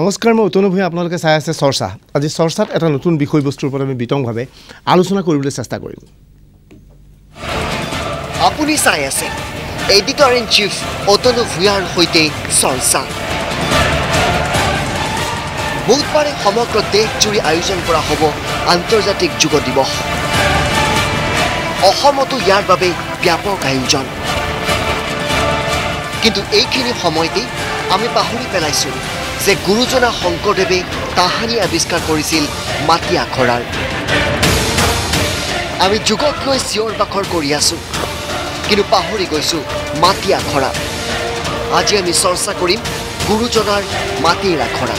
নমস্কাৰ মই অতনু ভূঞা আপোনালোকে চাই আছে চৰ্চা আজি চৰ্চাত এটা নতুন বিষয়বস্তুৰ ওপৰত আমি বিতংভাৱে আলোচনা কৰিবলৈ চেষ্টা কৰিম আপুনি চাই আছে এডিটৰ ইন চিফ অতনু ভূঞাৰ সৈতে চৰ্চা বুধবাৰে সমগ্ৰ দেশজুৰি আয়োজন কৰা হ'ব আন্তৰ্জাতিক যুৱ দিৱস অসমতো ইয়াৰ বাবে ব্যাপক আয়োজন কিন্তু এইখিনি সময়তেই আমি পাহৰি পেলাইছোঁ যে গুৰুজনা শংকৰদেৱে তাহানি আৱিষ্কাৰ কৰিছিল মাটি আখৰাৰ আমি যুগক লৈ চিঞৰ বাখৰ কৰি আছোঁ কিন্তু পাহৰি গৈছোঁ মাটি আখৰা আজি আমি চৰ্চা কৰিম গুৰুজনাৰ মাটিৰ আখৰা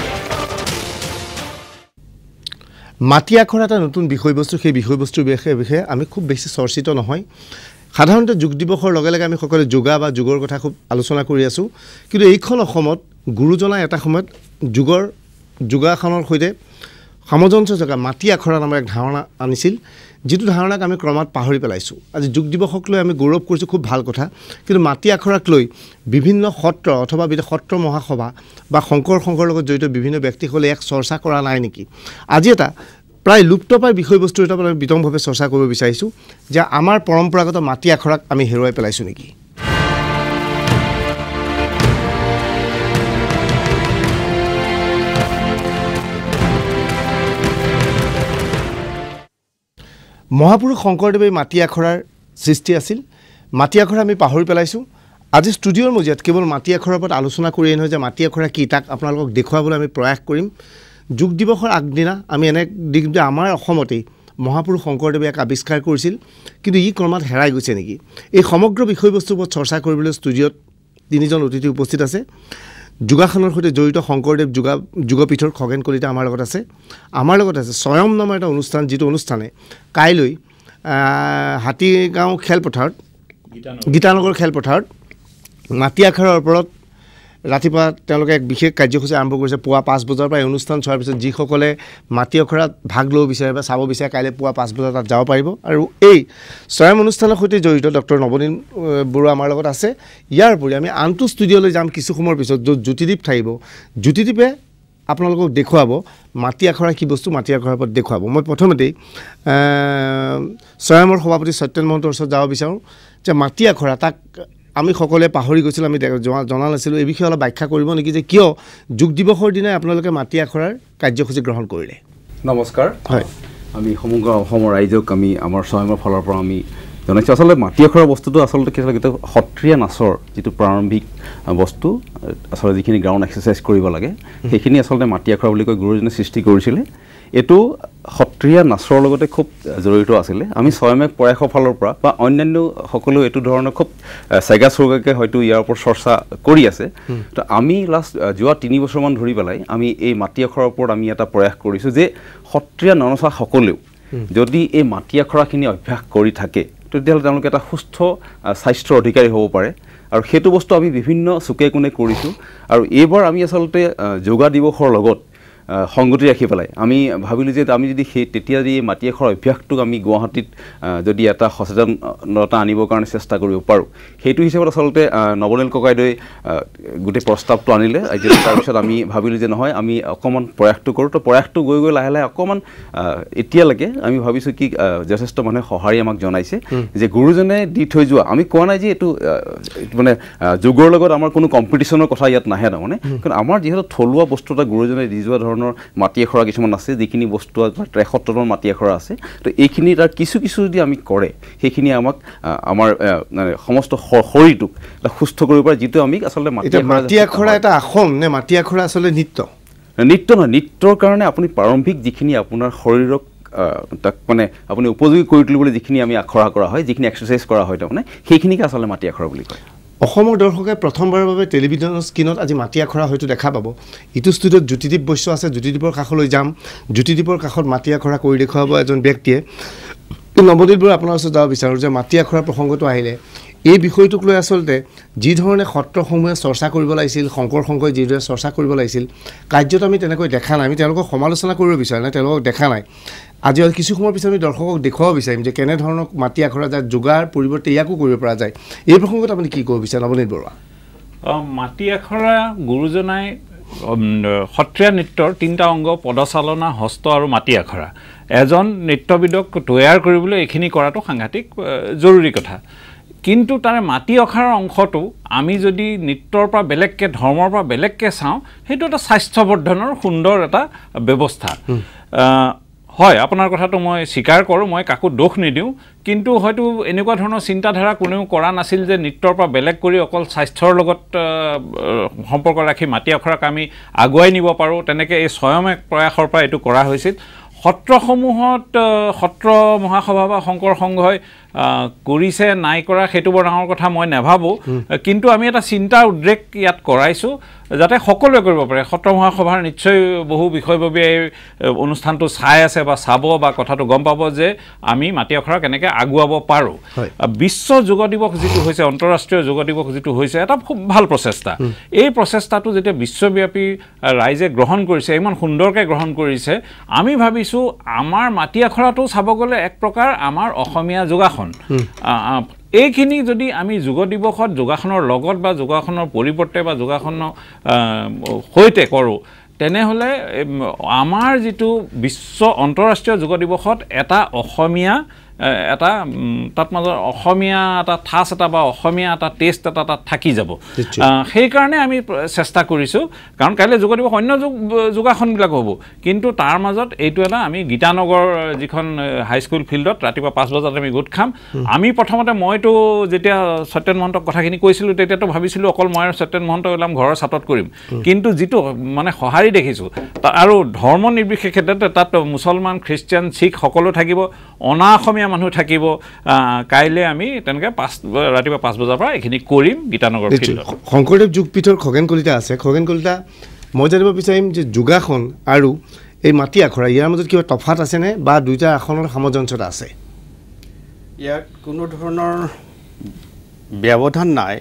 মাটি আখৰা এটা নতুন বিষয়বস্তু সেই বিষয়বস্তুৰ বিষয়ে বিষয়ে আমি খুব বেছি চৰ্চিত নহয় সাধাৰণতে যোগ দিৱসৰ লগে লগে আমি সকলোৱে যোগা বা যোগৰ কথা খুব আলোচনা কৰি আছোঁ কিন্তু এইখন অসমত গুৰুজনাই এটা সময়ত যোগৰ যোগাসনৰ সৈতে সামঞ্জস্য জগা মাটি আখৰা নামৰ এক ধাৰণা আনিছিল যিটো ধাৰণাক আমি ক্ৰমাৎ পাহৰি পেলাইছোঁ আজি যোগ দিৱসক লৈ আমি গৌৰৱ কৰিছোঁ খুব ভাল কথা কিন্তু মাটি আখৰাক লৈ বিভিন্ন সত্ৰ অথবা সত্ৰ মহাসভা বা শংকৰ সংঘৰ লগত জড়িত বিভিন্ন ব্যক্তিসকলে এক চৰ্চা কৰা নাই নেকি আজি এটা প্ৰায় লুপ্তপ্ৰায় বিষয়বস্তু এটা আমি বিতংভাৱে চৰ্চা কৰিব বিচাৰিছোঁ যে আমাৰ পৰম্পৰাগত মাটি আখৰাক আমি হেৰুৱাই পেলাইছোঁ নেকি মহাপুৰুষ শংকৰদেৱে মাটি আখৰাৰ সৃষ্টি আছিল মাটি আখৰা আমি পাহৰি পেলাইছোঁ আজি ষ্টুডিঅ'ৰ মজিয়াত কেৱল মাটি আখৰাৰ ওপৰত আলোচনা কৰিয়ে নহয় যে মাটি আখৰা কি তাক আপোনালোকক দেখুৱাবলৈ আমি প্ৰয়াস কৰিম যোগ দিৱসৰ আগদিনা আমি এনে দেখিম যে আমাৰ অসমতেই মহাপুৰুষ শংকৰদেৱে এক আৱিষ্কাৰ কৰিছিল কিন্তু ই ক্ৰমাৎ হেৰাই গৈছে নেকি এই সমগ্ৰ বিষয়বস্তুৰ ওপৰত চৰ্চা কৰিবলৈ ষ্টুডিঅ'ত তিনিজন অতিথি উপস্থিত আছে যোগাসনৰ সৈতে জড়িত শংকৰদেৱ যোগা যোগপীঠৰ খগেন কলিতা আমাৰ লগত আছে আমাৰ লগত আছে স্বয়ম নামৰ এটা অনুষ্ঠান যিটো অনুষ্ঠানে কাইলৈ হাতীগাঁও খেলপথাৰত গীতানগৰ খেলপথাৰত মাটি আখাৰৰ ওপৰত ৰাতিপুৱা তেওঁলোকে এক বিশেষ কাৰ্যসূচী আৰম্ভ কৰিছে পুৱা পাঁচ বজাৰ পৰা এই অনুষ্ঠান চোৱাৰ পিছত যিসকলে মাটি অখৰাত ভাগ ল'ব বিচাৰে বা চাব বিচাৰে কাইলৈ পুৱা পাঁচ বজাত তাত যাব পাৰিব আৰু এই স্বয়ম অনুষ্ঠানৰ সৈতে জড়িত ডক্টৰ নৱনীন বৰুৱা আমাৰ লগত আছে ইয়াৰ উপৰি আমি আনটো ষ্টুডিঅ'লৈ যাম কিছু সময়ৰ পিছত য'ত জ্যোতিদ্বীপ থাকিব জ্যোতিদ্বীপে আপোনালোকক দেখুৱাব মাটি আখৰা কি বস্তু মাটি আখৰাৰ ওপৰত দেখুৱাব মই প্ৰথমতেই স্বয়মৰ সভাপতি সত্যেন মহন্তৰ ওচৰত যাব বিচাৰোঁ যে মাটি আখৰা তাক আমি সকলোৱে পাহৰি গৈছিলোঁ আমি জনা নাছিলোঁ এই বিষয়ে অলপ ব্যাখ্যা কৰিব নেকি যে কিয় যোগ দিৱসৰ দিনাই আপোনালোকে মাটি আখৰাৰ কাৰ্যসূচী গ্ৰহণ কৰিলে নমস্কাৰ হয় আমি সমগ্ৰ অসমৰ ৰাইজক আমি আমাৰ স্বয়ংৰ ফালৰ পৰা আমি জনাইছোঁ আচলতে মাটি আখৰা বস্তুটো আচলতে কি আছিলে কিন্তু সত্ৰীয়া নাচৰ যিটো প্ৰাৰম্ভিক বস্তু আচলতে যিখিনি গ্ৰাউণ্ড এক্সাৰচাইজ কৰিব লাগে সেইখিনি আচলতে মাটি আখৰা বুলি কৈ গুৰুজনে সৃষ্টি কৰিছিলে এইটো সত্ৰীয়া নাচৰ লগতে খুব জড়িত আছিলে আমি স্বয়মে প্ৰয়াসৰ ফালৰ পৰা বা অন্যান্য সকলো এইটো ধৰণৰ খুব চেগা চৌগাকৈ হয়তো ইয়াৰ ওপৰত চৰ্চা কৰি আছে তো আমি লাষ্ট যোৱা তিনি বছৰমান ধৰি পেলাই আমি এই মাটি আখৰৰ ওপৰত আমি এটা প্ৰয়াস কৰিছোঁ যে সত্ৰীয়া ননচাসকলেও যদি এই মাটি আখৰাখিনি অভ্যাস কৰি থাকে তেতিয়াহ'লে তেওঁলোকে এটা সুস্থ স্বাস্থ্যৰ অধিকাৰী হ'ব পাৰে আৰু সেইটো বস্তু আমি বিভিন্ন চুকে কোণে কৰিছোঁ আৰু এইবাৰ আমি আচলতে যোগা দিৱসৰ লগত সংগতি ৰাখি পেলাই আমি ভাবিলোঁ যে আমি যদি সেই তেতিয়া যদি মাটি এখৰ অভ্যাসটোক আমি গুৱাহাটীত যদি এটা সচেতনতা আনিবৰ কাৰণে চেষ্টা কৰিব পাৰোঁ সেইটো হিচাপত আচলতে নৱনীল ককাইদেৱে গোটেই প্ৰস্তাৱটো আনিলে তাৰপিছত আমি ভাবিলোঁ যে নহয় আমি অকণমান প্ৰয়াসটো কৰোঁ তো প্ৰয়াসটো গৈ গৈ লাহে লাহে অকণমান এতিয়ালৈকে আমি ভাবিছোঁ কি যথেষ্ট মানুহে সঁহাৰি আমাক জনাইছে যে গুৰুজনে দি থৈ যোৱা আমি কোৱা নাই যে এইটো মানে যুগৰ লগত আমাৰ কোনো কম্পিটিশ্যনৰ কথা ইয়াত নাহে তাৰমানে কাৰণ আমাৰ যিহেতু থলুৱা বস্তু এটা গুৰুজনে দি যোৱা ধৰণৰ ধৰণৰ মাটি এখৰা কিছুমান আছে যিখিনি বস্তু তেসত্তৰ ধৰণৰ মাটি এখৰা আছে তো এইখিনি তাৰ কিছু কিছু যদি আমি কৰে সেইখিনি আমাক আমাৰ মানে সমস্ত শৰীৰটোক এটা সুস্থ কৰিব পাৰে যিটো আমি আচলতে মাটি আখৰা এটা আসন নে মাটি আখৰা আচলতে নৃত্য নৃত্য নহয় নৃত্যৰ কাৰণে আপুনি প্ৰাৰম্ভিক যিখিনি আপোনাৰ শৰীৰক তাক মানে আপুনি উপযোগী কৰি তুলিবলৈ যিখিনি আমি আখৰা কৰা হয় যিখিনি এক্সাৰচাইজ কৰা হয় তাৰমানে সেইখিনিকে আচলতে মাটি আখৰা বুলি কয় অসমৰ দৰ্শকে প্ৰথমবাৰৰ বাবে টেলিভিশ্যনৰ স্ক্ৰীণত আজি মাটি আখৰা হয়তো দেখা পাব ইটো ষ্টুডিঅ'ত জ্যোতিদ্বীপ বৈশ্য আছে জ্যোতিদ্বীপৰ কাষলৈ যাম জ্যোতিদ্বীপৰ কাষত মাটি আখৰা কৰি দেখুৱাব এজন ব্যক্তিয়ে নৱদ্বীপবোৰ আপোনাৰ ওচৰত যাব বিচাৰোঁ যে মাটি আখৰা প্ৰসংগটো আহিলে এই বিষয়টোক লৈ আচলতে যিধৰণে সত্ৰসমূহে চৰ্চা কৰিব লাগিছিল শংকৰ শংকৰে যিদৰে চৰ্চা কৰিব লাগিছিল কাৰ্যত আমি তেনেকৈ দেখা নাই আমি তেওঁলোকক সমালোচনা কৰিব বিচৰা নাই তেওঁলোকক দেখা নাই আজি কিছু সময়ৰ পিছত আমি দৰ্শকক দেখুৱাব বিচাৰিম যে কেনেধৰণৰ মাটি আখৰা যায় যোগাৰ পৰিৱৰ্তে ইয়াকো কৰিব পৰা যায় এই প্ৰসংগত আপুনি কি ক'ব বিচাৰে নৱনীত বৰুৱা মাটি আখৰা গুৰুজনাই সত্ৰীয়া নৃত্যৰ তিনিটা অংগ পদচালনা হস্ত আৰু মাটি আখৰা এজন নৃত্যবিদক তৈয়াৰ কৰিবলৈ এইখিনি কৰাটো সাংঘাতিক জৰুৰী কথা কিন্তু তাৰ মাটি অখাৰ অংশটো আমি যদি নৃত্যৰ পৰা বেলেগকৈ ধৰ্মৰ পৰা বেলেগকৈ চাওঁ সেইটো এটা স্বাস্থ্যবৰ্ধনৰ সুন্দৰ এটা ব্যৱস্থা হয় আপোনাৰ কথাটো মই স্বীকাৰ কৰোঁ মই কাকো দোষ নিদিওঁ কিন্তু হয়তো এনেকুৱা ধৰণৰ চিন্তাধাৰা কোনেও কৰা নাছিল যে নৃত্যৰ পৰা বেলেগ কৰি অকল স্বাস্থ্যৰ লগত সম্পৰ্ক ৰাখি মাটি অখৰাক আমি আগুৱাই নিব পাৰোঁ তেনেকৈ এই স্বয়ম এক প্ৰয়াসৰ পৰা এইটো কৰা হৈছিল সত্ৰসমূহত সত্ৰ মহাসভা বা শংকৰ সংঘই কৰিছে নাই কৰা সেইটো বৰ ডাঙৰ কথা মই নাভাবোঁ কিন্তু আমি এটা চিন্তা উদ্ৰেগ ইয়াত কৰাইছোঁ যাতে সকলোৱে কৰিব পাৰে সত্ৰ মহাসভাৰ নিশ্চয় বহু বিষয়ববী এই অনুষ্ঠানটো চাই আছে বা চাব বা কথাটো গম পাব যে আমি মাটি আখৰা কেনেকৈ আগুৱাব পাৰোঁ বিশ্ব যোগ দিৱস যিটো হৈছে আন্তঃৰাষ্ট্ৰীয় যোগ দিৱস যিটো হৈছে এটা খুব ভাল প্ৰচেষ্টা এই প্ৰচেষ্টাটো যেতিয়া বিশ্বব্যাপী ৰাইজে গ্ৰহণ কৰিছে ইমান সুন্দৰকৈ গ্ৰহণ কৰিছে আমি ভাবিছোঁ আমাৰ মাটি আখৰাটো চাব গ'লে এক প্ৰকাৰ আমাৰ অসমীয়া যোগাসন যোগাসন এইখিনি যদি আমি যোগ দিৱসত যোগাসনৰ লগত বা যোগাসনৰ পৰিৱৰ্তে বা যোগাসনৰ সৈতে কৰোঁ তেনেহ'লে আমাৰ যিটো বিশ্ব আন্তঃৰাষ্ট্ৰীয় যোগ দিৱসত এটা অসমীয়া এটা তাত মাজত অসমীয়া এটা ঠাচ এটা বা অসমীয়া এটা টেষ্ট এটা তাত থাকি যাব সেইকাৰণে আমি চেষ্টা কৰিছোঁ কাৰণ কাইলৈ যোগ দিৱস অন্য যোগ যোগাসনবিলাক হ'ব কিন্তু তাৰ মাজত এইটো এটা আমি গীতানগৰ যিখন হাইস্কুল ফিল্ডত ৰাতিপুৱা পাঁচ বজাত আমি গোট খাম আমি প্ৰথমতে মইতো যেতিয়া সত্যেন মহন্তক কথাখিনি কৈছিলোঁ তেতিয়াতো ভাবিছিলোঁ অকল মই সত্যেন মহন্ত ওলাম ঘৰৰ চাটত কৰিম কিন্তু যিটো মানে সঁহাৰি দেখিছোঁ আৰু ধৰ্ম নিৰ্বিশেষে তাত মুছলমান খ্ৰীষ্টান শিখ সকলো থাকিব অনা অসমীয়া অসমীয়া মানুহ থাকিব কাইলৈ আমি তেনেকৈ পাঁচ ৰাতিপুৱা পাঁচ বজাৰ পৰা এইখিনি কৰিম গীতানগৰ শংকৰদেৱ যোগপীঠৰ খগেন কলিতা আছে খগেন কলিতা মই জানিব বিচাৰিম যে যোগাসন আৰু এই মাটি আখৰা ইয়াৰ মাজত কিবা তফাত আছেনে বা দুয়োটা আসনৰ সামঞ্জস্যতা আছে ইয়াত কোনো ধৰণৰ ব্যৱধান নাই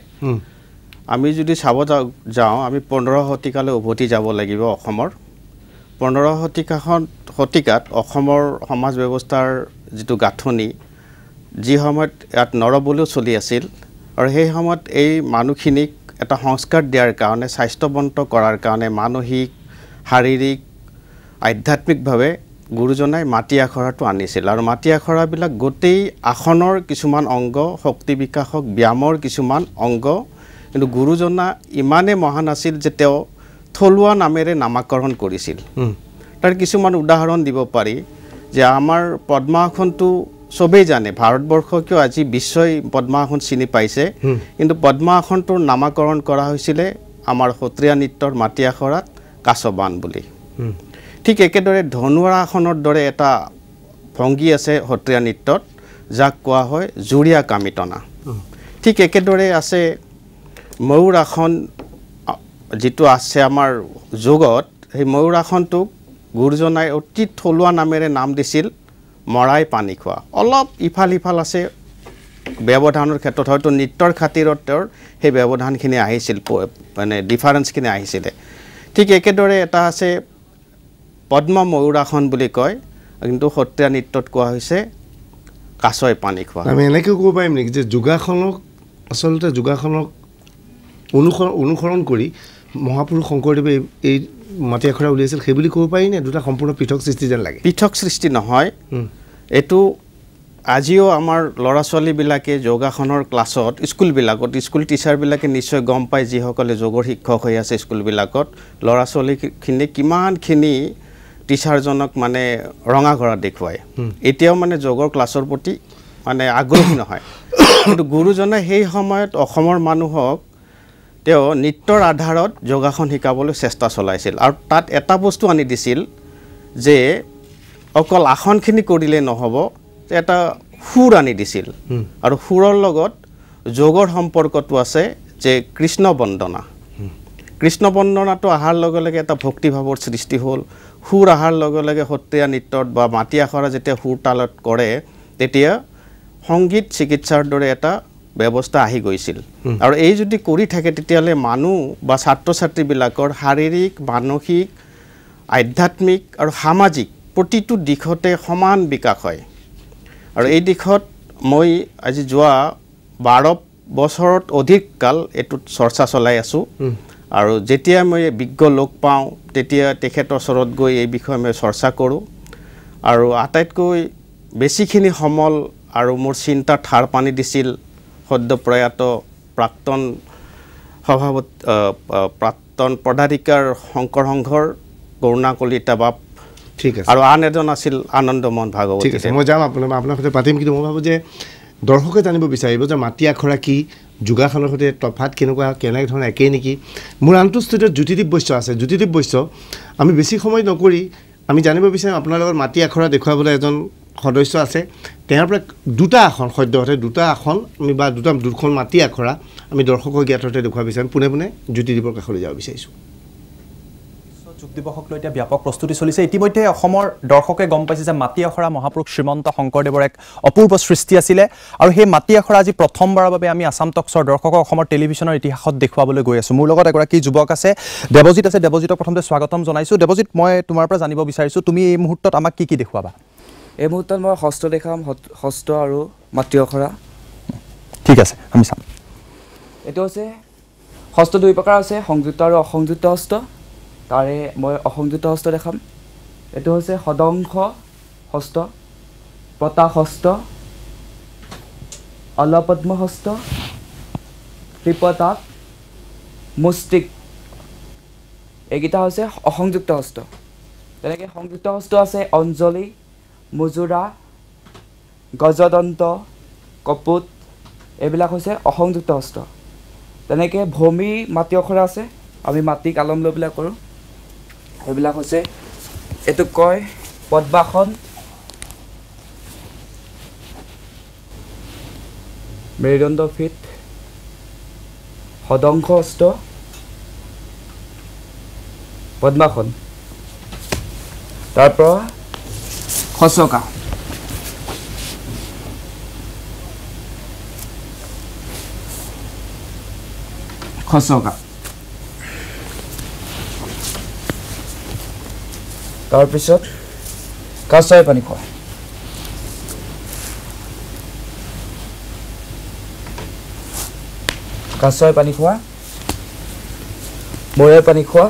আমি যদি চাব যাওঁ আমি পোন্ধৰ শতিকালৈ উভতি যাব লাগিব অসমৰ পোন্ধৰ শতিকাখন শতিকাত অসমৰ সমাজ ব্যৱস্থাৰ যিটো গাঁথনি যি সময়ত ইয়াত নৰবলিও চলি আছিল আৰু সেই সময়ত এই মানুহখিনিক এটা সংস্কাৰ দিয়াৰ কাৰণে স্বাস্থ্যৱন্ত কৰাৰ কাৰণে মানসিক শাৰীৰিক আধ্যাত্মিকভাৱে গুৰুজনাই মাটি আখৰাটো আনিছিল আৰু মাটি আখৰাবিলাক গোটেই আসনৰ কিছুমান অংগ শক্তি বিকাশক ব্যায়ামৰ কিছুমান অংগ কিন্তু গুৰুজনা ইমানেই মহান আছিল যে তেওঁ থলুৱা নামেৰে নামাকৰণ কৰিছিল তাৰ কিছুমান উদাহৰণ দিব পাৰি যে আমাৰ পদ্মাসনটো চবেই জানে ভাৰতবৰ্ষ কিয় আজি বিশ্বই পদ্মাসন চিনি পাইছে কিন্তু পদ্মাসনটোৰ নামাকৰণ কৰা হৈছিলে আমাৰ সত্ৰীয়া নৃত্যৰ মাটি আখৰাত কাছবান বুলি ঠিক একেদৰে ধনুৱাৰা আসনৰ দৰে এটা ভংগী আছে সত্ৰীয়া নৃত্যত যাক কোৱা হয় জুৰীয়া কামিটনা ঠিক একেদৰে আছে ময়ূৰ আসন যিটো আছে আমাৰ যুগত সেই ময়ূৰ আসনটোক গুৰুজনাই অতি থলুৱা নামেৰে নাম দিছিল মৰাই পানী খোৱা অলপ ইফাল সিফাল আছে ব্যৱধানৰ ক্ষেত্ৰত হয়তো নৃত্যৰ খাতিৰত তেওঁৰ সেই ব্যৱধানখিনি আহিছিল মানে ডিফাৰেঞ্চখিনি আহিছিলে ঠিক একেদৰে এটা আছে পদ্ম ময়ুৰাসন বুলি কয় কিন্তু সত্ৰীয়া নৃত্যত কোৱা হৈছে কাছই পানী খোৱা আমি এনেকৈ ক'ব পাৰিম নেকি যে যোগাসনক আচলতে যোগাসনক অনুসৰণ অনুসৰণ কৰি মহাপুৰুষ শংকৰদেৱে এই মাটি এখৰা উলিয়াইছিল সেই ক'ব পাৰি নে দুটা সম্পূৰ্ণ পৃথক সৃষ্টি যেন লাগে পৃথক সৃষ্টি নহয় এইটো আজিও আমাৰ ল'ৰা ছোৱালীবিলাকে যোগাসনৰ ক্লাছত স্কুলবিলাকত স্কুল টিচাৰবিলাকে নিশ্চয় গম পায় যিসকলে যোগৰ শিক্ষক হৈ আছে স্কুলবিলাকত ল'ৰা ছোৱালীখিনি কিমানখিনি টিচাৰজনক মানে ৰঙা ঘৰত দেখুৱায় এতিয়াও মানে যোগৰ ক্লাছৰ প্ৰতি মানে আগ্ৰহী নহয় কিন্তু গুৰুজনে সেই সময়ত অসমৰ মানুহক তেওঁ নৃত্যৰ আধাৰত যোগাসন শিকাবলৈ চেষ্টা চলাইছিল আৰু তাত এটা বস্তু আনি দিছিল যে অকল আসনখিনি কৰিলেই নহ'ব এটা সুৰ আনি দিছিল আৰু সুৰৰ লগত যোগৰ সম্পৰ্কটো আছে যে কৃষ্ণ বন্দনা কৃষ্ণ বন্দনাটো অহাৰ লগে লগে এটা ভক্তিভাৱৰ সৃষ্টি হ'ল সুৰ অহাৰ লগে লগে সত্ৰীয়া নৃত্যত বা মাটি আখৰা যেতিয়া সুৰ তালত কৰে তেতিয়া সংগীত চিকিৎসাৰ দৰে এটা ব্যৱস্থা আহি গৈছিল আৰু এই যদি কৰি থাকে তেতিয়াহ'লে মানুহ বা ছাত্ৰ ছাত্ৰীবিলাকৰ শাৰীৰিক মানসিক আধ্যাত্মিক আৰু সামাজিক প্ৰতিটো দিশতে সমান বিকাশ হয় আৰু এই দিশত মই আজি যোৱা বাৰ বছৰত অধিক কাল এইটোত চৰ্চা চলাই আছোঁ আৰু যেতিয়া মই বিজ্ঞ লগ পাওঁ তেতিয়া তেখেতৰ ওচৰত গৈ এই বিষয়ে মই চৰ্চা কৰোঁ আৰু আটাইতকৈ বেছিখিনি সমল আৰু মোৰ চিন্তাত সাৰ পানী দিছিল সদ্য প্ৰয়াত প্ৰাক্তন সভাপতি প্ৰাক্তন পদাধিকাৰ শংকৰ সংঘৰ কৰুণা কলিতা বাপ ঠিক আছে আৰু আন এজন আছিল আনন্দমন ভাগৱত ঠিক আছে মই যাম আপোনাৰ আপোনাৰ সৈতে পাতিম কিন্তু মই ভাবোঁ যে দৰ্শকে জানিব বিচাৰিব যে মাটি আখৰা কি যোগাসনৰ সৈতে তফাত কেনেকুৱা কেনেধৰণে একেই নেকি মোৰ আনটো ষ্টুডিঅ'ত জ্যোতিদীপ বৈশ্য আছে জ্যোতিদীপ বৈশ্য আমি বেছি সময় নকৰি আমি জানিব বিচাৰিম আপোনাৰ লগত মাটি আখৰা দেখুৱাবলৈ এজন সদস্য আছে তেওঁৰ পৰা দুটা আসন সদ্যহতে দুটা আসন আমি বা দুটা দুখন মাটি আখৰা আমি দৰ্শকক জ্ঞাতহতে দেখুৱাব বিচাৰিম পোনে পোনে জ্যোতিদীপৰ কাষলৈ যাব বিচাৰিছোঁ যোগ দিৱসক লৈ এতিয়া ব্যাপক প্ৰস্তুতি চলিছে ইতিমধ্যে অসমৰ দৰ্শকে গম পাইছে যে মাটি আখৰা মহাপুৰুষ শ্ৰীমন্ত শংকৰদেৱৰ এক অপূৰ্ব সৃষ্টি আছিলে আৰু সেই মাটি আখৰা আজি প্ৰথমবাৰৰ বাবে আমি আছাম টক্সৰ দৰ্শকক অসমৰ টেলিভিশ্যনৰ ইতিহাসত দেখুৱাবলৈ গৈ আছোঁ মোৰ লগত এগৰাকী যুৱক আছে দেৱজিত আছে দেৱজিতক প্ৰথমতে স্বাগতম জনাইছোঁ দেৱজিত মই তোমাৰ পৰা জানিব বিচাৰিছোঁ তুমি এই মুহূৰ্তত আমাক কি কি দেখুৱাবা এই মুহূৰ্তত মই হস্ত দেখাম হস্ত আৰু মাতৃ অখৰা ঠিক আছে আমি চাম এইটো হৈছে হস্ত দুই প্ৰকাৰ আছে সংযুক্ত আৰু অসংযুক্ত হস্ত তাৰে মই অসংযুক্ত হস্ত দেখাম এইটো হৈছে সদংশ হস্ত প্ৰতাপ হস্ত অলপদ্ম হস্ত ত্ৰিপতাপ মুষ্টিক এইকেইটা হৈছে অসংযুক্ত হস্ত তেনেকৈ সংযুক্ত হস্ত আছে অঞ্জলি মজোৰা গজদন্ত কপুত এইবিলাক হৈছে অসংযুক্ত অস্ত্ৰ তেনেকৈ ভূমি মাটি অখৰা আছে আমি মাটি কালম লৈ পেলাই কৰোঁ সেইবিলাক হৈছে এইটো কয় পদ্মাসন মেৰুদণ্ড ফিট সদংশ অস্ত্ৰ পদ্মাসন তাৰপৰা ফচকা তাৰপিছত কাছাৰ পানী খোৱা কাছাৰ পানী খোৱা মৰিয়াৰ পানী খোৱা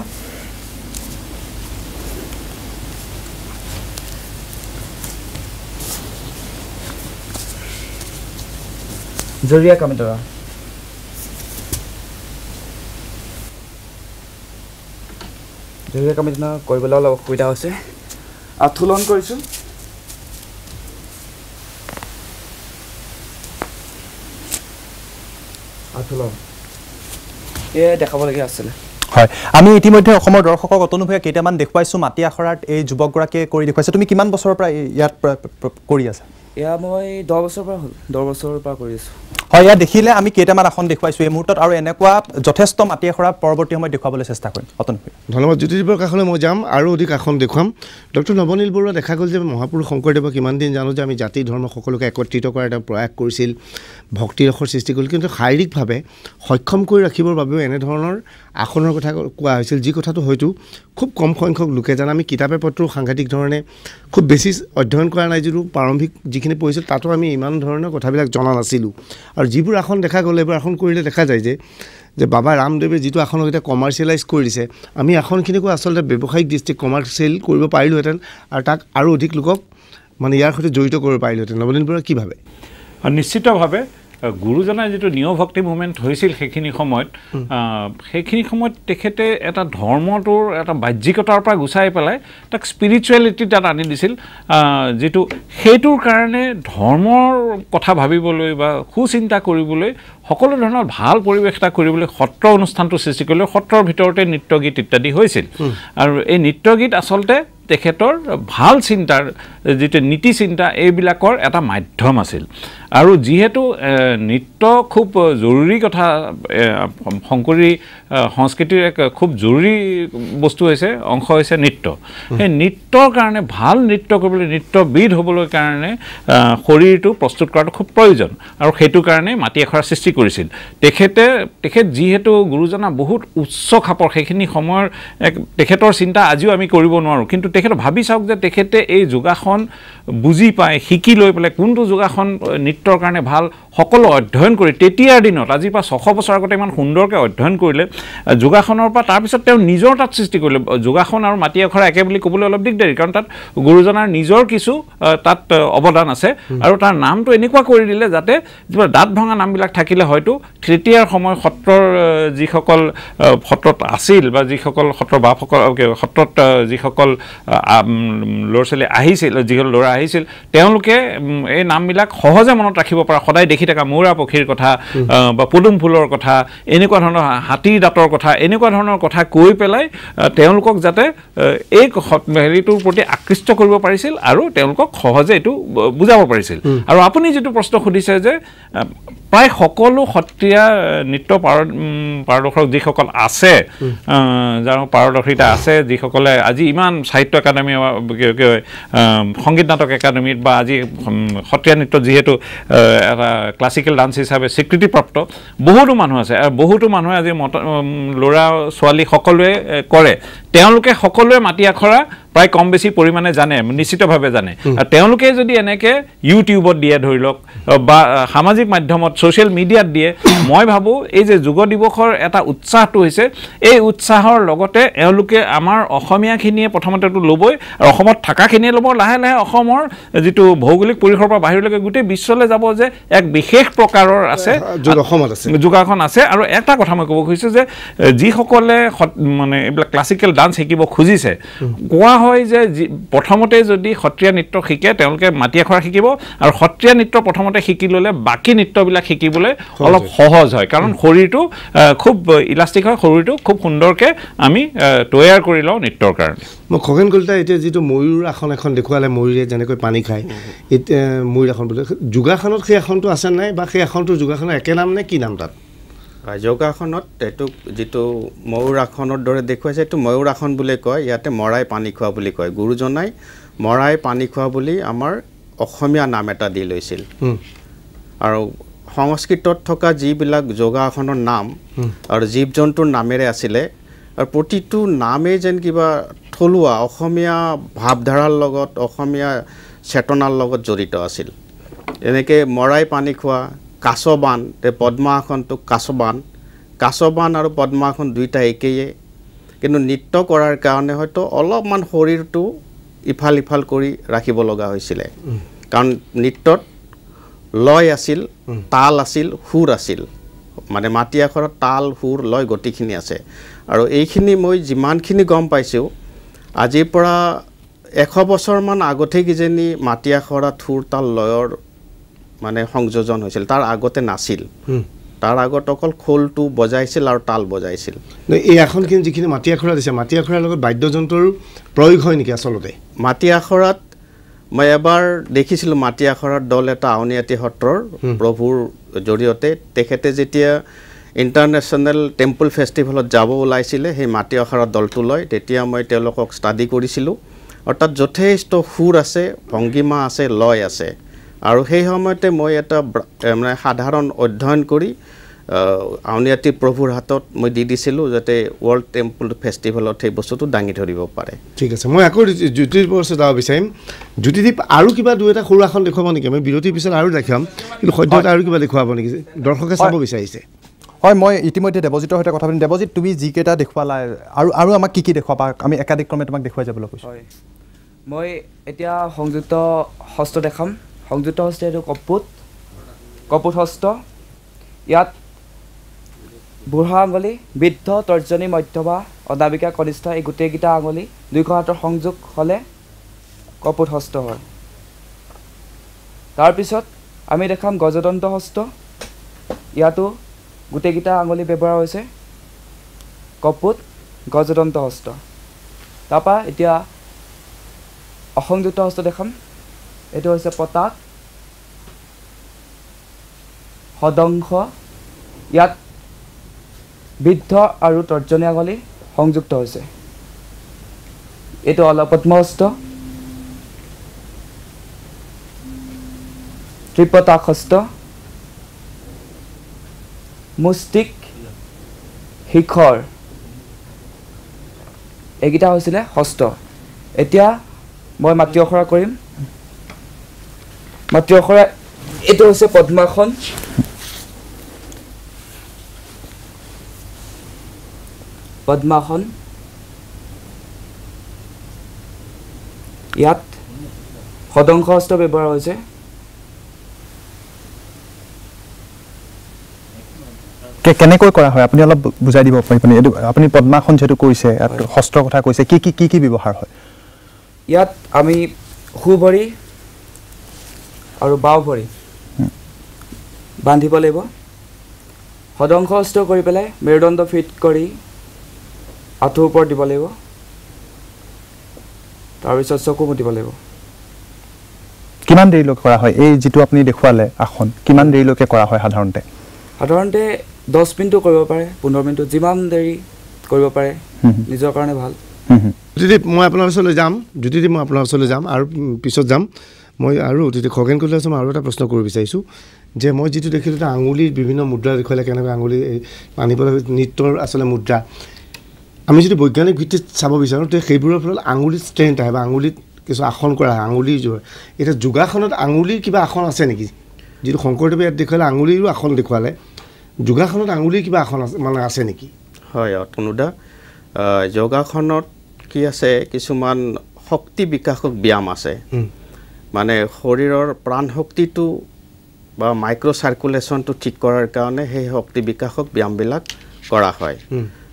জৰিয়া কামি ধৰা জৰিয়া কামি দিনা কৰিবলৈ অলপ অসুবিধা হৈছে আঠোলন কৰিছোঁ আঠোলন এয়াই দেখাবলগীয়া আছিলে হয় আমি ইতিমধ্যে অসমৰ দৰ্শকক অতনুভূয়ে কেইটামান দেখুৱাইছোঁ মাটি আখৰাত এই যুৱকগৰাকীয়ে কৰি দেখুৱাইছে তুমি কিমান বছৰৰ পৰা ইয়াত কৰি আছা এয়া মই দহ বছৰৰ পৰা হ'ল দহ বছৰৰ পৰা কৰি আছোঁ হয় ইয়াত দেখিলে আমি কেইটামান আসন দেখুৱাইছোঁ এই মুহূৰ্তত আৰু এনেকুৱা যথেষ্ট মাটি এখৰা পৰৱৰ্তী সময়ত দেখুৱাবলৈ চেষ্টা কৰিম ধন্যবাদ জ্যোতিষীবৰ কাষলৈ মই যাম আৰু অধিক আসন দেখুৱাম ডক্টৰ নৱনীল বৰুৱা দেখা গ'ল যে মহাপুৰুষ শংকৰদেৱক ইমান দিন জানো যে আমি জাতি ধৰ্ম সকলোকে একত্ৰিত কৰাৰ এটা প্ৰয়াস কৰিছিল ভক্তিৰসৰ সৃষ্টি কৰিল কিন্তু শাৰীৰিকভাৱে সক্ষম কৰি ৰাখিবৰ বাবেও এনেধৰণৰ আসনৰ কথা কোৱা হৈছিল যি কথাটো হয়তো খুব কম সংখ্যক লোকে জানে আমি কিতাপে পত্ৰও সাংঘাতিক ধৰণে খুব বেছি অধ্যয়ন কৰা নাই যদিও প্ৰাৰম্ভিক যিখিনি পঢ়িছিল তাতো আমি ইমান ধৰণৰ কথাবিলাক জনা নাছিলোঁ আৰু আৰু যিবোৰ আসন দেখা গ'ল এইবোৰ আসন কৰিলে দেখা যায় যে যে বাবা ৰামদেৱে যিটো আসনক এতিয়া কমাৰ্চিয়েলাইজ কৰি দিছে আমি আসনখিনিকো আচলতে ব্যৱসায়িক দৃষ্টি কমাৰ্চিয়েল কৰিব পাৰিলোহেঁতেন আৰু তাক আৰু অধিক লোকক মানে ইয়াৰ সৈতে জড়িত কৰিব পাৰিলোহেঁতেন নৱনীন বৰুৱা কি ভাবে নিশ্চিতভাৱে গুৰুজনাৰ যিটো ভক্তি মুভমেণ্ট হৈছিল সেইখিনি সময়ত সেইখিনি সময়ত তেখেতে এটা ধৰ্মটোৰ এটা বাহ্যিকতাৰ পৰা গুচাই পেলাই তাক স্পিৰিচুৱেলিটি তাত আনি দিছিল যিটো সেইটোৰ কাৰণে ধৰ্মৰ কথা ভাবিবলৈ বা সুচিন্তা কৰিবলৈ সকলো ধৰণৰ ভাল পৰিৱেশ এটা কৰিবলৈ সত্ৰ অনুষ্ঠানটো সৃষ্টি কৰিলে সত্ৰৰ ভিতৰতে নৃত্য গীত ইত্যাদি হৈছিল আৰু এই নৃত্য গীত আচলতে তেখেতৰ ভাল চিন্তাৰ যিটো নীতি চিন্তা এইবিলাকৰ এটা মাধ্যম আছিল আৰু যিহেতু নৃত্য খুব জৰুৰী কথা শংকৰী সংস্কৃতিৰ এক খুব জৰুৰী বস্তু হৈছে অংশ হৈছে নৃত্য সেই নৃত্যৰ কাৰণে ভাল নৃত্য কৰিবলৈ নৃত্যবিধ হ'বলৈ কাৰণে শৰীৰটো প্ৰস্তুত কৰাটো খুব প্ৰয়োজন আৰু সেইটো কাৰণে মাটি এখৰা সৃষ্টি কৰিছিল তেখেতে তেখেত যিহেতু গুৰুজনা বহুত উচ্চ খাপৰ সেইখিনি সময়ৰ এক তেখেতৰ চিন্তা আজিও আমি কৰিব নোৱাৰোঁ কিন্তু তেখেতে ভাবি চাওক যে তেখেতে এই যোগাসন বুজি পায় শিকি লৈ পেলাই কোনটো যোগাসন নৃত্য সাহিত্যৰ কাৰণে ভাল সকলো অধ্যয়ন কৰি তেতিয়াৰ দিনত আজিৰ পৰা ছশ বছৰ আগতে ইমান সুন্দৰকৈ অধ্যয়ন কৰিলে যোগাসনৰ পৰা তাৰপিছত তেওঁ নিজৰ তাত সৃষ্টি কৰিলে যোগাসন আৰু মাটি এখৰা একে বুলি ক'বলৈ অলপ দিগদাৰী কাৰণ তাত গুৰুজনাৰ নিজৰ কিছু তাত অৱদান আছে আৰু তাৰ নামটো এনেকুৱা কৰি দিলে যাতে দাঁত ভঙা নামবিলাক থাকিলে হয়তো তেতিয়াৰ সময় সত্ৰৰ যিসকল সত্ৰত আছিল বা যিসকল সত্ৰ বাপসকল সত্ৰত যিসকল ল'ৰা ছোৱালী আহিছিল যিসকল ল'ৰা আহিছিল তেওঁলোকে এই নামবিলাক সহজে মন মনত ৰাখিব পৰা সদায় দেখি থকা মৌৰা পক্ষীৰ কথা বা পদুম ফুলৰ কথা এনেকুৱা ধৰণৰ হাতীৰ দাঁতৰ কথা এনেকুৱা ধৰণৰ কথা কৈ পেলাই তেওঁলোকক যাতে এই হেৰিটোৰ প্ৰতি আকৃষ্ট কৰিব পাৰিছিল আৰু তেওঁলোকক সহজে এইটো বুজাব পাৰিছিল আৰু আপুনি যিটো প্ৰশ্ন সুধিছে যে প্ৰায় সকলো সত্ৰীয়া নৃত্য পাৰদৰ্শক যিসকল আছে যাৰ পাৰদৰ্শিতা আছে যিসকলে আজি ইমান সাহিত্য একাডেমী সংগীত নাটক একাডেমীত বা আজি সত্ৰীয়া নৃত্য যিহেতু এটা ক্লাছিকেল ডান্স হিচাপে স্বীকৃতিপ্ৰাপ্ত বহুতো মানুহ আছে আৰু বহুতো মানুহে আজি মত ল'ৰা ছোৱালী সকলোৱে কৰে তেওঁলোকে সকলোৱে মাটি আখৰা প্ৰায় কম বেছি পৰিমাণে জানে নিশ্চিতভাৱে জানে আৰু তেওঁলোকে যদি এনেকৈ ইউটিউবত দিয়ে ধৰি লওক বা সামাজিক মাধ্যমত ছ'চিয়েল মিডিয়াত দিয়ে মই ভাবোঁ এই যে যোগ দিৱসৰ এটা উৎসাহটো হৈছে এই উৎসাহৰ লগতে এওঁলোকে আমাৰ অসমীয়াখিনিয়ে প্ৰথমতেতো ল'বই আৰু অসমত থকাখিনিয়ে ল'ব লাহে লাহে অসমৰ যিটো ভৌগোলিক পৰিসৰৰ পৰা বাহিৰলৈকে গোটেই বিশ্বলৈ যাব যে এক বিশেষ প্ৰকাৰৰ আছে অসমত আছে যোগাসন আছে আৰু এটা কথা মই ক'ব খুজিছোঁ যে যিসকলে মানে এইবিলাক ক্লাছিকেল ডান্স ডান্স শিকিব খুজিছে কোৱা হয় যে প্ৰথমতে যদি সত্ৰীয়া নৃত্য শিকে তেওঁলোকে মাটি আখৰা শিকিব আৰু সত্ৰীয়া নৃত্য প্ৰথমতে শিকি ল'লে বাকী নৃত্যবিলাক শিকিবলৈ অলপ সহজ হয় কাৰণ শৰীৰটো খুব ইলাষ্টিক হয় শৰীৰটো খুব সুন্দৰকৈ আমি তৈয়াৰ কৰি লওঁ নৃত্যৰ কাৰণে মই খগেন কলিতাই এতিয়া যিটো ময়ূৰ আসন এখন দেখুৱালে ময়ূৰে যেনেকৈ পানী খায় এতিয়া ময়ূৰ আসন বুলি যোগাসনত সেই আসনটো আছে নাই বা সেই আসনটো যোগাসনৰ একে নাম নে কি নাম তাত যোগাসনত এইটো যিটো ময়ূৰ আসনৰ দৰে দেখুৱাইছে এইটো ময়ূৰ আসন বুলি কয় ইয়াতে মৰাই পানী খোৱা বুলি কয় গুৰুজনাই মৰাই পানী খোৱা বুলি আমাৰ অসমীয়া নাম এটা দি লৈছিল আৰু সংস্কৃতত থকা যিবিলাক যোগাসনৰ নাম আৰু জীৱ জন্তুৰ নামেৰে আছিলে আৰু প্ৰতিটো নামেই যেন কিবা থলুৱা অসমীয়া ভাৱধাৰাৰ লগত অসমীয়া চেতনাৰ লগত জড়িত আছিল এনেকৈ মৰাই পানী খোৱা কাছবান পদ্মাসনটো কাছবান কাছবান আৰু পদ্মাসন দুয়োটা একেই কিন্তু নৃত্য কৰাৰ কাৰণে হয়তো অলপমান শৰীৰটো ইফাল ইফাল কৰি ৰাখিব লগা হৈছিলে কাৰণ নৃত্যত লয় আছিল তাল আছিল সুৰ আছিল মানে মাটি আখৰত তাল সুৰ লয় গতিখিনি আছে আৰু এইখিনি মই যিমানখিনি গম পাইছোঁ আজিৰ পৰা এশ বছৰমান আগতে কিজানি মাটি আখৰা সুৰ তাল লয়ৰ মানে সংযোজন হৈছিল তাৰ আগতে নাছিল তাৰ আগত অকল খোলটো বজাইছিল আৰু তাল বজাইছিল এই আসনখিনি যিখিনি মাটি আখৰা দিছে মাটি আখৰাৰ লগত বাদ্যযন্ত্ৰৰ প্ৰয়োগ হয় নেকি আচলতে মাটি আখৰাত মই এবাৰ দেখিছিলোঁ মাটি আখৰাৰ দল এটা আউনীআটী সত্ৰৰ প্ৰভুৰ জৰিয়তে তেখেতে যেতিয়া ইণ্টাৰনেশ্যনেল টেম্পল ফেষ্টিভেলত যাব ওলাইছিলে সেই মাটি আখৰাৰ দলটো লয় তেতিয়া মই তেওঁলোকক ষ্টাডি কৰিছিলোঁ আৰু তাত যথেষ্ট সুৰ আছে ভংগীমা আছে লয় আছে আৰু সেই সময়তে মই এটা মানে সাধাৰণ অধ্যয়ন কৰি আউনীআটী প্ৰভুৰ হাতত মই দি দিছিলোঁ যাতে ৱৰ্ল্ড টেম্পল ফেষ্টিভেলত সেই বস্তুটো দাঙি ধৰিব পাৰে ঠিক আছে মই আকৌ জ্যোতিদীপৰ ওচৰত যাব বিচাৰিম জ্যোতিদীপ আৰু কিবা দুই এটা সৰু আসন দেখুৱাব নেকি আমি বিৰতিৰ পিছত আৰু দেখুৱাম কিন্তু সদ্যহতে আৰু কিবা দেখুৱাব নেকি দৰ্শকে চাব বিচাৰিছে হয় মই ইতিমধ্যে দেৱজিতৰ সৈতে কথা পাতিম দেৱজিৎ তুমি যিকেইটা দেখুৱালা আৰু আৰু আমাক কি কি দেখুৱাবা আমি একাধিক্ৰমে তোমাক দেখুৱাই যাবলৈ কৈছোঁ হয় মই এতিয়া সংযুক্ত হস্ত দেখাম সংযুক্ত হস্ত এইটো কপুত কপুত হস্ত ইয়াত বুঢ়া আঙুলি বৃদ্ধ তৰ্জনী মধ্যভা অনামিকা কনিষ্ঠ এই গোটেইকেইটা আঙুলি দুইখন হাতৰ সংযোগ হ'লে কপুত হস্ত হয় তাৰপিছত আমি দেখাম গজদন্ত হস্ত ইয়াতো গোটেইকেইটা আঙুলি ব্যৱহাৰ হৈছে কপুত গজদন্ত হস্ত তাৰপৰা এতিয়া অসংযুক্ত হস্ত দেখাম এইটো হৈছে পতাক সদংশ ইয়াত বৃদ্ধ আৰু তৰ্জনী আঙলি সংযুক্ত হৈছে এইটো অলপদ্মহস্ত ত্ৰিপতাকহস্ত মুষ্টিক শিখৰ এইকেইটা হৈছিলে হস্ত এতিয়া মই মাটি অখৰা কৰিম মাতৃ মাতৃসৰা এইটো হৈছে পদ্মাসন পদ্মাসন ইয়াত সদংশ হস্ত্ৰ ব্যৱহাৰ হৈছে কেনেকৈ কৰা হয় আপুনি অলপ বুজাই দিব পাৰিব নি এইটো আপুনি পদ্মাসন যিহেতু কৈছে ইয়াত শস্ত্ৰৰ কথা কৈছে কি কি কি কি ব্যৱহাৰ হয় ইয়াত আমি সু ভৰি আৰু বাওঁ ভৰি বান্ধিব লাগিব সদংশস্থ কৰি পেলাই মেৰুদণ্ড ফিট কৰি আঁঠুৰ ওপৰত দিব লাগিব তাৰপিছত চকু মুটিব লাগিব কিমান দেৰিলৈকে কৰা হয় এই যিটো আপুনি দেখুৱালে আসন কিমান দেৰিলৈকে কৰা হয় সাধাৰণতে সাধাৰণতে দহ মিনিটো কৰিব পাৰে পোন্ধৰ মিনিটো যিমান দেৰি কৰিব পাৰে নিজৰ কাৰণে ভাল জ্যোতিদীপ মই আপোনাৰ ওচৰলৈ যাম জ্যোতিদীপ মই আপোনাৰ ওচৰলৈ যাম আৰু পিছত যাম মই আৰু তেতিয়া খগেন কলিতা আছে মই আৰু এটা প্ৰশ্ন কৰিব বিচাৰিছোঁ যে মই যিটো দেখিলোঁ এটা আঙুলিৰ বিভিন্ন মুদ্ৰা দেখুৱালে কেনেকৈ আঙুলি মানিবলৈ নৃত্যৰ আচলতে মুদ্ৰা আমি যদি বৈজ্ঞানিক ভিত্তিত চাব বিচাৰোঁ তে সেইবোৰৰ ফলত আঙুলিত ষ্ট্ৰেংথ আহে বা আঙুলিত কিছু আসন কৰা হয় আঙুলিৰ জোৰ এতিয়া যোগাসনত আঙুলিৰ কিবা আসন আছে নেকি যিটো শংকৰদেৱে ইয়াত দেখুৱালে আঙুলিৰো আসন দেখুৱালে যোগাসনত আঙুলিৰ কিবা আসন আছে মানে আছে নেকি হয় অতনুদা যোগাসনত কি আছে কিছুমান শক্তি বিকাশক ব্যায়াম আছে মানে শৰীৰৰ প্ৰাণশক্তিটো বা মাইক্ৰ' চাৰ্কুলেশ্যনটো ঠিক কৰাৰ কাৰণে সেই শক্তি বিকাশক ব্যায়ামবিলাক কৰা হয়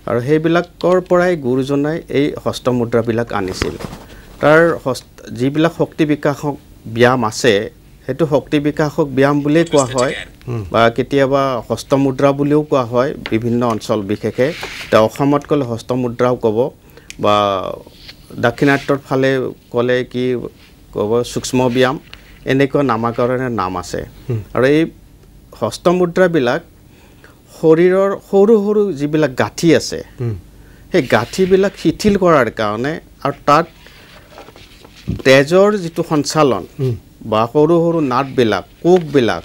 আৰু সেইবিলাকৰ পৰাই গুৰুজনাই এই হস্তমুদ্ৰাবিলাক আনিছিল তাৰ হস্ত যিবিলাক শক্তি বিকাশক ব্যায়াম আছে সেইটো শক্তি বিকাশক ব্যায়াম বুলিয়েই কোৱা হয় বা কেতিয়াবা হস্তমুদ্ৰা বুলিও কোৱা হয় বিভিন্ন অঞ্চল বিশেষে এতিয়া অসমত ক'লে হস্তমুদ্ৰাও ক'ব বা দাক্ষিণাৰ্থৰ ফালে ক'লে কি ক'ব সূক্ষ্ম ব্যায়াম এনেকুৱা নামাকৰণৰ নাম আছে আৰু এই হস্তমুদ্ৰাবিলাক শৰীৰৰ সৰু সৰু যিবিলাক গাঁঠি আছে সেই গাঁঠিবিলাক শিথিল কৰাৰ কাৰণে আৰু তাত তেজৰ যিটো সঞ্চালন বা সৰু সৰু নাটবিলাক কোকবিলাক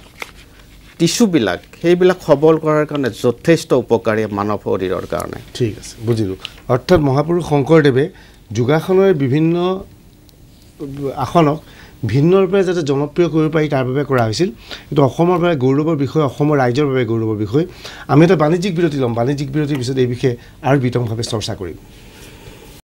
টিচুবিলাক সেইবিলাক সবল কৰাৰ কাৰণে যথেষ্ট উপকাৰী মানৱ শৰীৰৰ কাৰণে ঠিক আছে বুজিলোঁ অৰ্থাৎ মহাপুৰুষ শংকৰদেৱে যোগাসনৰ বিভিন্ন আসনক ভিন্নৰূপে যাতে জনপ্ৰিয় কৰিব পাৰি তাৰ বাবে কৰা হৈছিল কিন্তু অসমৰ বাবে গৌৰৱৰ বিষয় অসমৰ ৰাইজৰ বাবে গৌৰৱৰ বিষয় আমি এটা বাণিজ্যিক বিৰতি ল'ম বাণিজ্যিক বিৰতিৰ পিছত এই বিষয়ে আৰু বিতংভাৱে চৰ্চা কৰিম